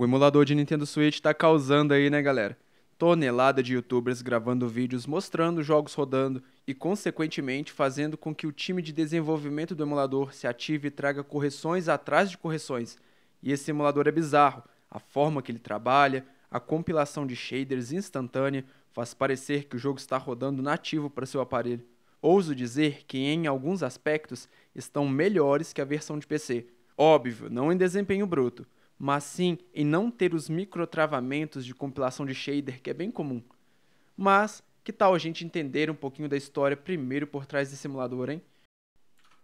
O emulador de Nintendo Switch está causando aí, né, galera? Tonelada de youtubers gravando vídeos mostrando jogos rodando e, consequentemente, fazendo com que o time de desenvolvimento do emulador se ative e traga correções atrás de correções. E esse emulador é bizarro. A forma que ele trabalha, a compilação de shaders instantânea faz parecer que o jogo está rodando nativo para seu aparelho. Ouso dizer que, em alguns aspectos, estão melhores que a versão de PC. Óbvio, não em desempenho bruto, mas sim em não ter os microtravamentos de compilação de shader que é bem comum. Mas que tal a gente entender um pouquinho da história primeiro por trás desse simulador, hein?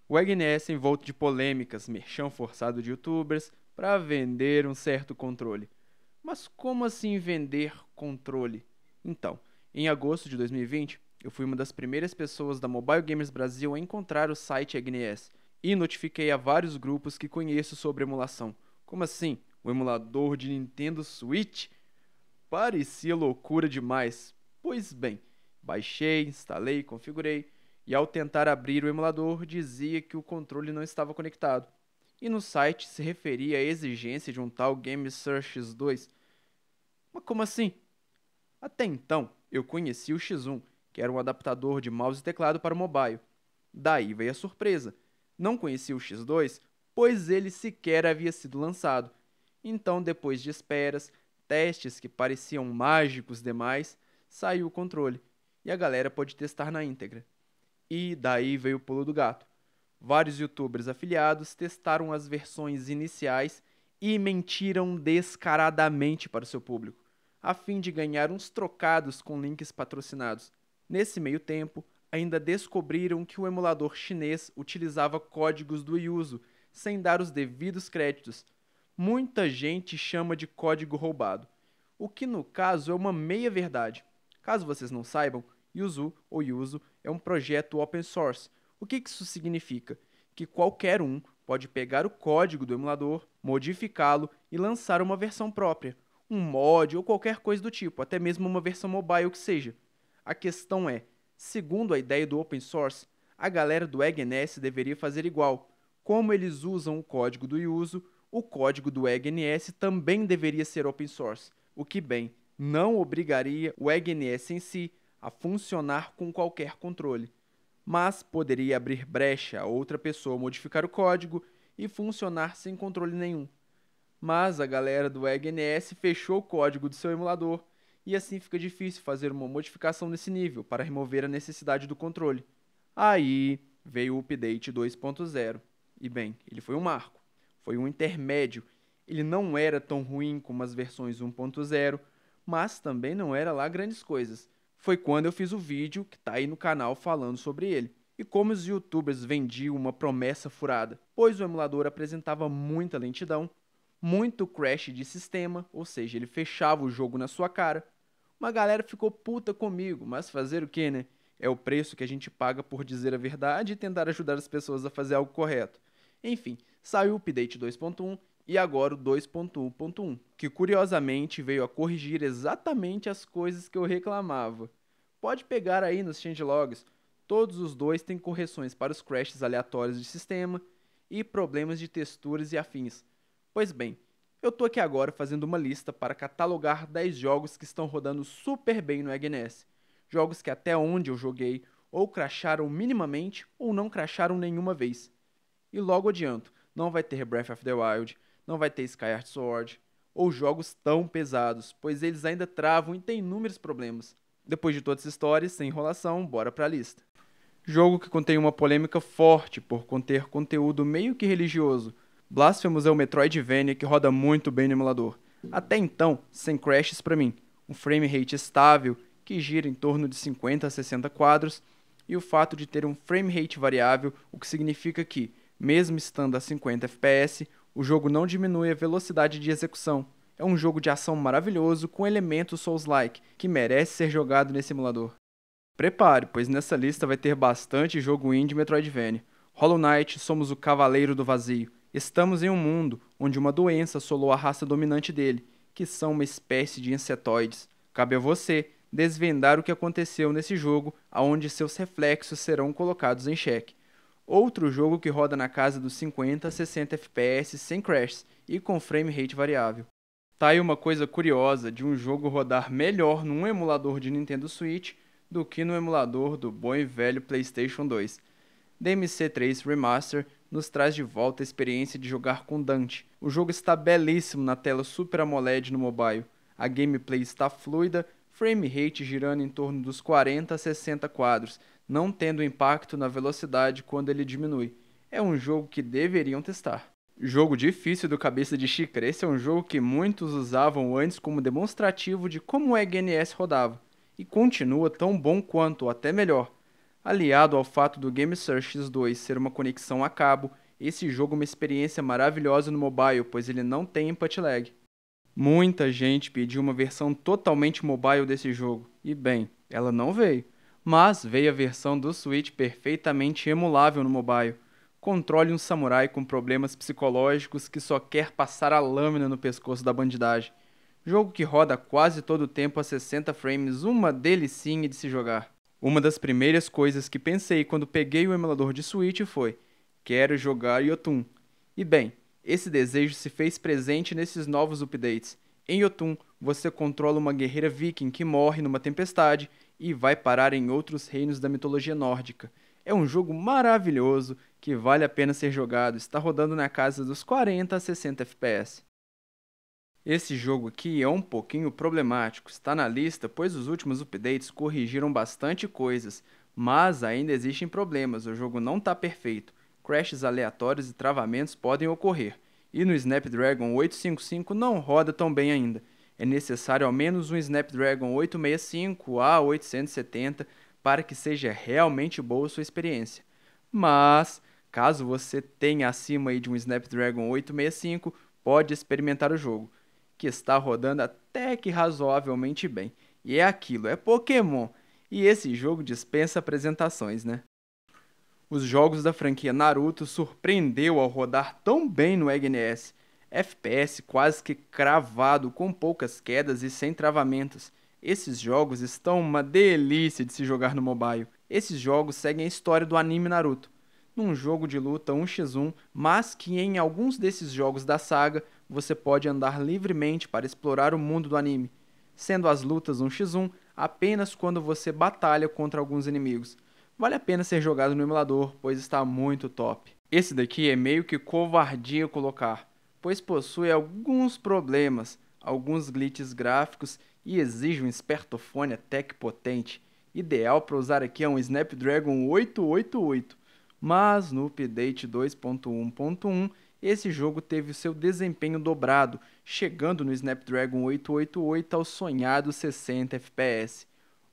O Agnes é envolto de polêmicas, merchão forçado de youtubers para vender um certo controle. Mas como assim vender controle? Então, em agosto de 2020, eu fui uma das primeiras pessoas da Mobile Gamers Brasil a encontrar o site Agnes e notifiquei a vários grupos que conheço sobre emulação. Como assim? o emulador de Nintendo Switch, parecia loucura demais. Pois bem, baixei, instalei, configurei e ao tentar abrir o emulador dizia que o controle não estava conectado. E no site se referia à exigência de um tal Game Search X2. Mas como assim? Até então, eu conheci o X1, que era um adaptador de mouse e teclado para o mobile. Daí veio a surpresa. Não conhecia o X2, pois ele sequer havia sido lançado. Então, depois de esperas, testes que pareciam mágicos demais, saiu o controle e a galera pode testar na íntegra. E daí veio o pulo do gato. Vários youtubers afiliados testaram as versões iniciais e mentiram descaradamente para o seu público, a fim de ganhar uns trocados com links patrocinados. Nesse meio tempo, ainda descobriram que o emulador chinês utilizava códigos do Yuzu, sem dar os devidos créditos, muita gente chama de código roubado, o que no caso é uma meia-verdade. Caso vocês não saibam, Yuzu ou Yuzu é um projeto open source. O que isso significa? Que qualquer um pode pegar o código do emulador, modificá-lo e lançar uma versão própria, um mod ou qualquer coisa do tipo, até mesmo uma versão mobile que seja. A questão é, segundo a ideia do open source, a galera do EGNS deveria fazer igual. Como eles usam o código do Yuzu, o código do EGNS também deveria ser open source, o que, bem, não obrigaria o EGNS em si a funcionar com qualquer controle, mas poderia abrir brecha a outra pessoa modificar o código e funcionar sem controle nenhum. Mas a galera do EGNS fechou o código do seu emulador e assim fica difícil fazer uma modificação nesse nível para remover a necessidade do controle. Aí veio o update 2.0 e bem, ele foi um marco. Foi um intermédio. Ele não era tão ruim como as versões 1.0, mas também não era lá grandes coisas. Foi quando eu fiz o vídeo que está aí no canal falando sobre ele. E como os youtubers vendiam uma promessa furada, pois o emulador apresentava muita lentidão, muito crash de sistema, ou seja, ele fechava o jogo na sua cara. Uma galera ficou puta comigo, mas fazer o que, né? É o preço que a gente paga por dizer a verdade e tentar ajudar as pessoas a fazer algo correto. Enfim, saiu o update 2.1 e agora o 2.1.1, que curiosamente veio a corrigir exatamente as coisas que eu reclamava. Pode pegar aí nos changelogs, todos os dois têm correções para os crashes aleatórios de sistema e problemas de texturas e afins. Pois bem, eu tô aqui agora fazendo uma lista para catalogar 10 jogos que estão rodando super bem no Agnes. Jogos que até onde eu joguei ou cracharam minimamente ou não cracharam nenhuma vez. E logo adianto, não vai ter Breath of the Wild, não vai ter Skyward Sword, ou jogos tão pesados, pois eles ainda travam e têm inúmeros problemas. Depois de toda essa história, sem enrolação, bora pra lista. Jogo que contém uma polêmica forte por conter conteúdo meio que religioso. Blasphemous é o Metroidvania que roda muito bem no emulador. Até então, sem crashes para mim. Um frame rate estável, que gira em torno de 50 a 60 quadros, e o fato de ter um frame rate variável, o que significa que mesmo estando a 50 FPS, o jogo não diminui a velocidade de execução. É um jogo de ação maravilhoso com elementos Souls-like, que merece ser jogado nesse emulador. Prepare, pois nessa lista vai ter bastante jogo indie Metroidvania. Hollow Knight, somos o cavaleiro do vazio. Estamos em um mundo onde uma doença assolou a raça dominante dele, que são uma espécie de insetoides. Cabe a você desvendar o que aconteceu nesse jogo, aonde seus reflexos serão colocados em xeque. Outro jogo que roda na casa dos 50 a 60 FPS sem crashes e com frame rate variável. Tá aí uma coisa curiosa de um jogo rodar melhor num emulador de Nintendo Switch do que no emulador do bom e velho PlayStation 2. DMC3 Remaster nos traz de volta a experiência de jogar com Dante. O jogo está belíssimo na tela Super AMOLED no mobile. A gameplay está fluida, frame rate girando em torno dos 40 a 60 quadros, não tendo impacto na velocidade quando ele diminui. É um jogo que deveriam testar. Jogo difícil do cabeça de xícara. Esse é um jogo que muitos usavam antes como demonstrativo de como o EGNS rodava, e continua tão bom quanto, ou até melhor. Aliado ao fato do Game Search X2 ser uma conexão a cabo, esse jogo é uma experiência maravilhosa no mobile, pois ele não tem input lag. Muita gente pediu uma versão totalmente mobile desse jogo, e bem, ela não veio. Mas veio a versão do Switch perfeitamente emulável no mobile. Controle um samurai com problemas psicológicos que só quer passar a lâmina no pescoço da bandidagem. Jogo que roda quase todo o tempo a 60 frames, uma delicinha de se jogar. Uma das primeiras coisas que pensei quando peguei o emulador de Switch foi: quero jogar Yotun. E bem, esse desejo se fez presente nesses novos updates. Em Yotun, você controla uma guerreira viking que morre numa tempestade e vai parar em outros reinos da mitologia nórdica. É um jogo maravilhoso que vale a pena ser jogado, está rodando na casa dos 40 a 60 FPS. Esse jogo aqui é um pouquinho problemático, está na lista pois os últimos updates corrigiram bastante coisas, mas ainda existem problemas, o jogo não está perfeito crashes aleatórios e travamentos podem ocorrer, e no Snapdragon 855 não roda tão bem ainda. É necessário ao menos um Snapdragon 865 a 870 para que seja realmente boa sua experiência. Mas, caso você tenha acima de um Snapdragon 865, pode experimentar o jogo, que está rodando até que razoavelmente bem. E é aquilo, é Pokémon. E esse jogo dispensa apresentações, né? Os jogos da franquia Naruto surpreendeu ao rodar tão bem no NES, FPS quase que cravado, com poucas quedas e sem travamentos. Esses jogos estão uma delícia de se jogar no mobile. Esses jogos seguem a história do anime Naruto, num jogo de luta 1x1, mas que em alguns desses jogos da saga você pode andar livremente para explorar o mundo do anime, sendo as lutas 1x1 apenas quando você batalha contra alguns inimigos. Vale a pena ser jogado no emulador, pois está muito top. Esse daqui é meio que covardia colocar, pois possui alguns problemas, alguns glitches gráficos e exige um espertofone até que potente. Ideal para usar aqui é um Snapdragon 888, mas no update 2.1.1 esse jogo teve seu desempenho dobrado, chegando no Snapdragon 888 ao sonhado 60 FPS.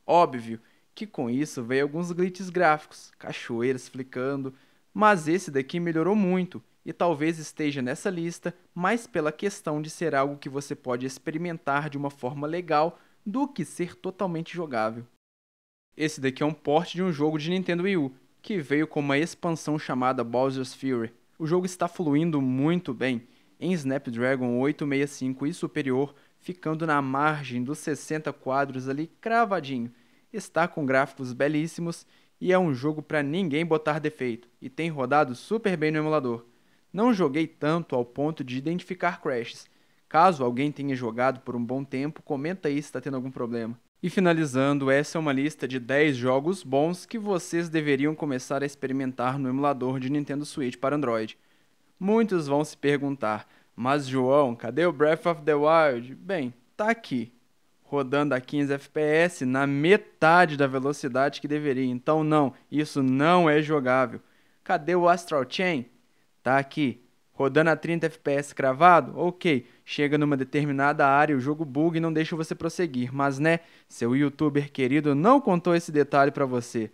Óbvio que com isso veio alguns glitches gráficos, cachoeiras flicando, mas esse daqui melhorou muito e talvez esteja nessa lista mais pela questão de ser algo que você pode experimentar de uma forma legal do que ser totalmente jogável. Esse daqui é um porte de um jogo de Nintendo Wii U, que veio com uma expansão chamada Bowser's Fury. O jogo está fluindo muito bem, em Snapdragon 865 e superior, ficando na margem dos 60 quadros ali cravadinho, está com gráficos belíssimos e é um jogo para ninguém botar defeito e tem rodado super bem no emulador. Não joguei tanto ao ponto de identificar crashes. Caso alguém tenha jogado por um bom tempo, comenta aí se está tendo algum problema. E finalizando, essa é uma lista de 10 jogos bons que vocês deveriam começar a experimentar no emulador de Nintendo Switch para Android. Muitos vão se perguntar: "Mas João, cadê o Breath of the Wild?" Bem, tá aqui rodando a 15 FPS na metade da velocidade que deveria. Então não, isso não é jogável. Cadê o Astral Chain? Tá aqui. Rodando a 30 FPS cravado? Ok. Chega numa determinada área, o jogo bug e não deixa você prosseguir. Mas né, seu youtuber querido não contou esse detalhe para você.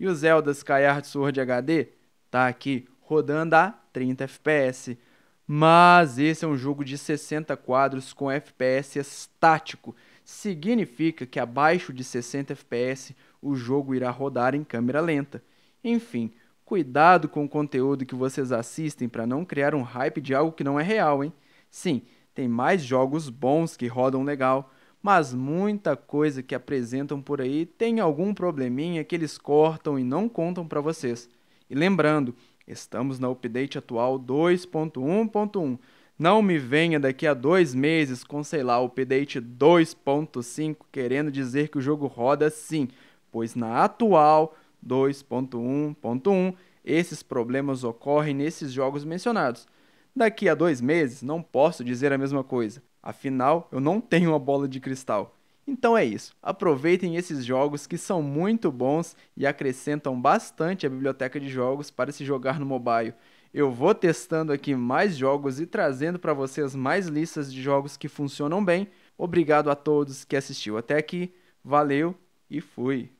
E o Zelda Skyward Sword HD? Tá aqui, rodando a 30 FPS. Mas esse é um jogo de 60 quadros com FPS estático significa que abaixo de 60 fps o jogo irá rodar em câmera lenta. Enfim, cuidado com o conteúdo que vocês assistem para não criar um hype de algo que não é real, hein? Sim, tem mais jogos bons que rodam legal, mas muita coisa que apresentam por aí tem algum probleminha que eles cortam e não contam para vocês. E lembrando, estamos na update atual 2.1.1 não me venha daqui a dois meses com, sei lá, o update 2.5 querendo dizer que o jogo roda sim, pois na atual 2.1.1 esses problemas ocorrem nesses jogos mencionados. Daqui a dois meses não posso dizer a mesma coisa, afinal eu não tenho uma bola de cristal. Então é isso, aproveitem esses jogos que são muito bons e acrescentam bastante a biblioteca de jogos para se jogar no mobile. Eu vou testando aqui mais jogos e trazendo para vocês mais listas de jogos que funcionam bem. Obrigado a todos que assistiu até aqui. Valeu e fui.